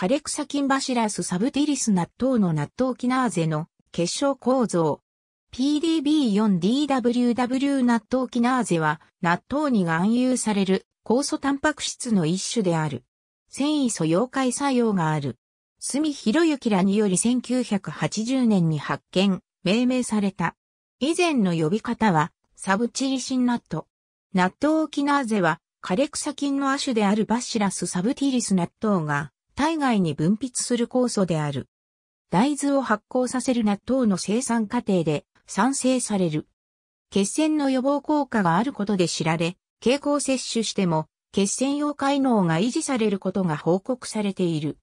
カレクサキンバシラスサブティリス納豆の納豆キナーゼの結晶構造。PDB4DWW 納豆キナーゼは納豆に含有される酵素タンパク質の一種である。繊維素溶解作用がある。隅広之らにより1980年に発見、命名された。以前の呼び方はサブチリシンナット。納豆キナーゼは、カレクサ菌の亜種であるバシラスサブティリス納豆が、体外に分泌する酵素である。大豆を発酵させる納豆の生産過程で産生される。血栓の予防効果があることで知られ、経口摂取しても血栓用解能が維持されることが報告されている。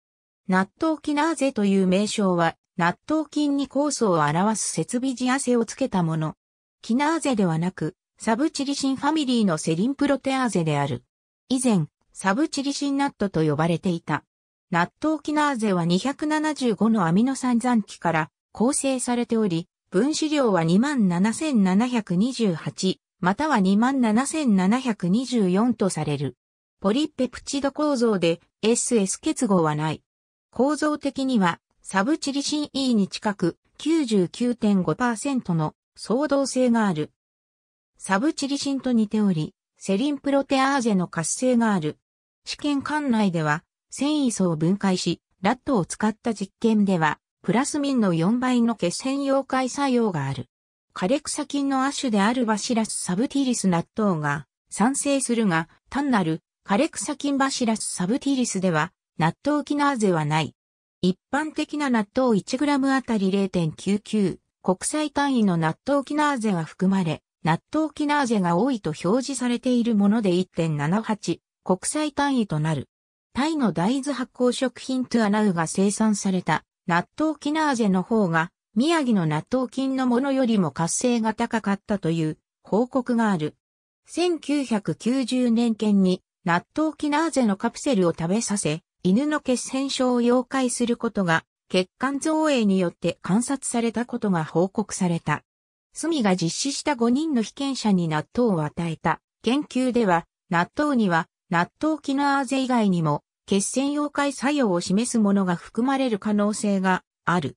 納豆キナーゼという名称は、納豆菌に酵素を表す設備地汗をつけたもの。キナーゼではなく、サブチリシンファミリーのセリンプロテアーゼである。以前、サブチリシンナットと呼ばれていた。納豆キナーゼは275のアミノ酸残基から構成されており、分子量は27,728または27,724とされる。ポリペプチド構造で SS 結合はない。構造的にはサブチリシン E に近く99.5%の相動性がある。サブチリシンと似ており、セリンプロテアーゼの活性がある。試験管内では繊維層を分解し、ラットを使った実験では、プラスミンの4倍の血栓溶解作用がある。枯れ草菌の亜種であるバシラスサブティリス納豆が酸性するが、単なる枯れ草菌バシラスサブティリスでは、納豆キナーゼはない。一般的な納豆 1g あたり0.99、国際単位の納豆キナーゼが含まれ、納豆キナーゼが多いと表示されているもので1.78、国際単位となる。タイの大豆発酵食品トゥアナウが生産された納豆キナーゼの方が宮城の納豆菌のものよりも活性が高かったという報告がある。1990年間に納豆キナーゼのカプセルを食べさせ、犬の血栓症を溶解することが血管造影によって観察されたことが報告された。スミが実施した5人の被験者に納豆を与えた研究では、納豆には納豆キナーゼ以外にも血栓溶解作用を示すものが含まれる可能性がある。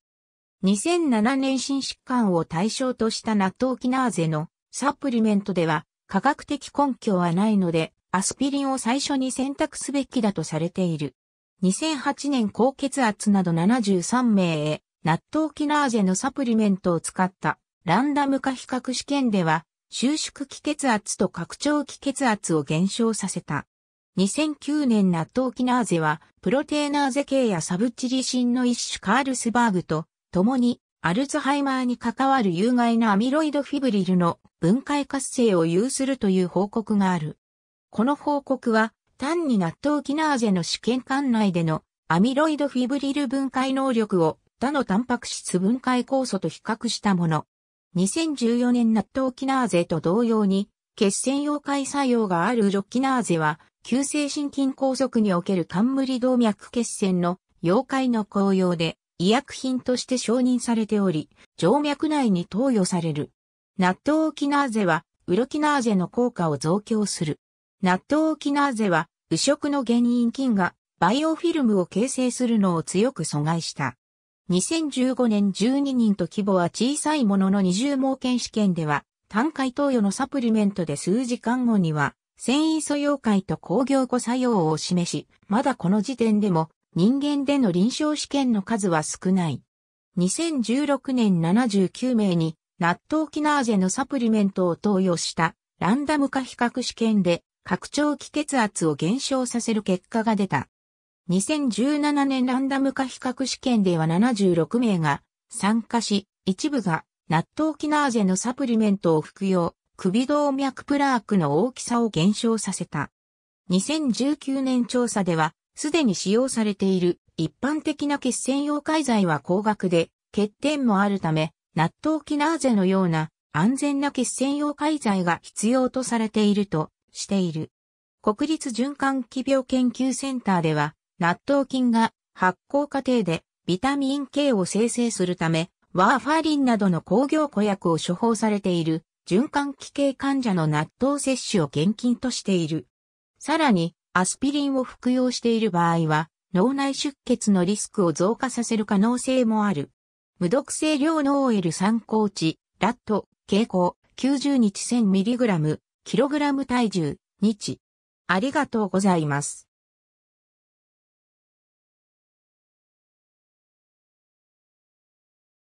2007年心疾患を対象とした納豆キナーゼのサプリメントでは科学的根拠はないのでアスピリンを最初に選択すべきだとされている。2008年高血圧など73名へ納豆キナーゼのサプリメントを使ったランダム化比較試験では収縮気血圧と拡張気血圧を減少させた。2009年ナットキナーゼは、プロテーナーゼ系やサブチリシンの一種カールスバーグと、共に、アルツハイマーに関わる有害なアミロイドフィブリルの分解活性を有するという報告がある。この報告は、単にナットキナーゼの試験管内でのアミロイドフィブリル分解能力を他のタンパク質分解酵素と比較したもの。2014年ナットキナーゼと同様に、血栓溶解作用があるウロキナーゼは、急性心筋梗塞における冠動脈血栓の溶解の効用で医薬品として承認されており、静脈内に投与される。納豆キナーゼは、ウロキナーゼの効果を増強する。納豆キナーゼは、右食の原因菌がバイオフィルムを形成するのを強く阻害した。2015年12人と規模は小さいものの二重盲検試験では、単回投与のサプリメントで数時間後には、繊維素溶解と工業誤作用を示し、まだこの時点でも人間での臨床試験の数は少ない。2016年79名に納豆キナーゼのサプリメントを投与したランダム化比較試験で拡張気血圧を減少させる結果が出た。2017年ランダム化比較試験では76名が参加し、一部が納豆キナーゼのサプリメントを服用、首動脈プラークの大きさを減少させた。2019年調査では、すでに使用されている一般的な血栓溶解剤は高額で、欠点もあるため、納豆キナーゼのような安全な血栓溶解剤が必要とされているとしている。国立循環器病研究センターでは、納豆菌が発酵過程でビタミン K を生成するため、ワーファリンなどの工業庫薬を処方されている循環器系患者の納豆摂取を厳禁としている。さらに、アスピリンを服用している場合は、脳内出血のリスクを増加させる可能性もある。無毒性量の OL 参考値、ラット、傾向、90日 1000mg、kg 体重、日。ありがとうございます。